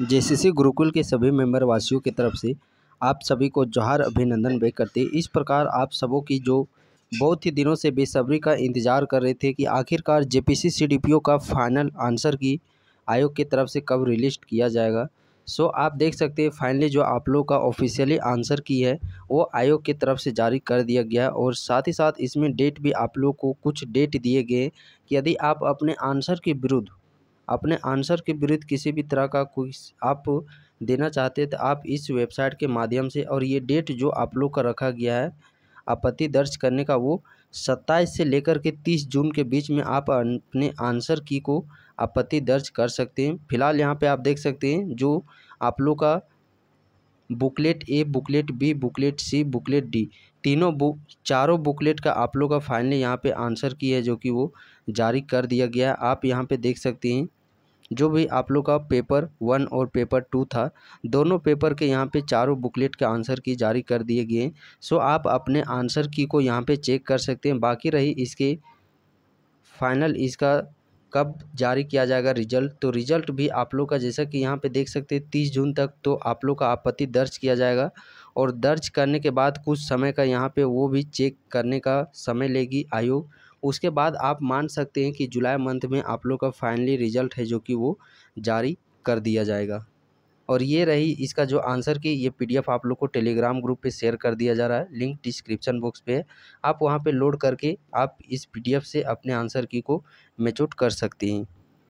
JCC Gurukul के सभी member वासियों की तरफ से आप सभी को जोहार अभिनंदन व्यक्त करते इस प्रकार आप सबों की जो बहुत ही दिनों से बेसब्री का इंतजार कर रहे थे कि आखिरकार जेपीसी सीडीपीओ का फाइनल आंसर की आयोग की तरफ से कब रिलीज किया जाएगा सो आप देख सकते हैं फाइनली जो आप लोगों का ऑफिशियली आंसर की है वो आयोग की तरफ से जारी कर दिया गया और साथ ही साथ इसमें डेट भी आप लोगों को कुछ डेट दिए गए कि यदि आप अपने आंसर के विरुद्ध अपने आंसर के विरुद्ध किसी भी तरह का कोई आप देना चाहते हैं तो आप इस वेबसाइट के माध्यम से और ये डेट जो आप लोग का रखा गया है आपत्ति दर्ज करने का वो सत्ताईस से लेकर के तीस जून के बीच में आप अपने आंसर की को आपत्ति दर्ज कर सकते हैं फिलहाल यहाँ पे आप देख सकते हैं जो आप लोग का booklet A booklet B booklet C booklet D तीनों बुक चारों बुकलेट का आप लोग का फाइनली यहाँ पे आंसर की है जो कि वो जारी कर दिया गया है आप यहाँ पे देख सकते हैं जो भी आप लोग का पेपर वन और पेपर टू था दोनों पेपर के यहाँ पे चारों बुकलेट के आंसर की जारी कर दिए गए सो आप अपने आंसर की को यहाँ पे चेक कर सकते हैं बाकी रही इसके फाइनल इसका कब जारी किया जाएगा रिजल्ट तो रिजल्ट भी आप लोग का जैसा कि यहाँ पे देख सकते हैं तीस जून तक तो आप लोग का आपत्ति दर्ज किया जाएगा और दर्ज करने के बाद कुछ समय का यहाँ पे वो भी चेक करने का समय लेगी आयोग उसके बाद आप मान सकते हैं कि जुलाई मंथ में आप लोग का फाइनली रिजल्ट है जो कि वो जारी कर दिया जाएगा और ये रही इसका जो आंसर की ये पीडीएफ आप लोग को टेलीग्राम ग्रुप पे शेयर कर दिया जा रहा है लिंक डिस्क्रिप्शन बॉक्स पे है आप वहाँ पे लोड करके आप इस पीडीएफ से अपने आंसर की को मेचोट कर सकती हैं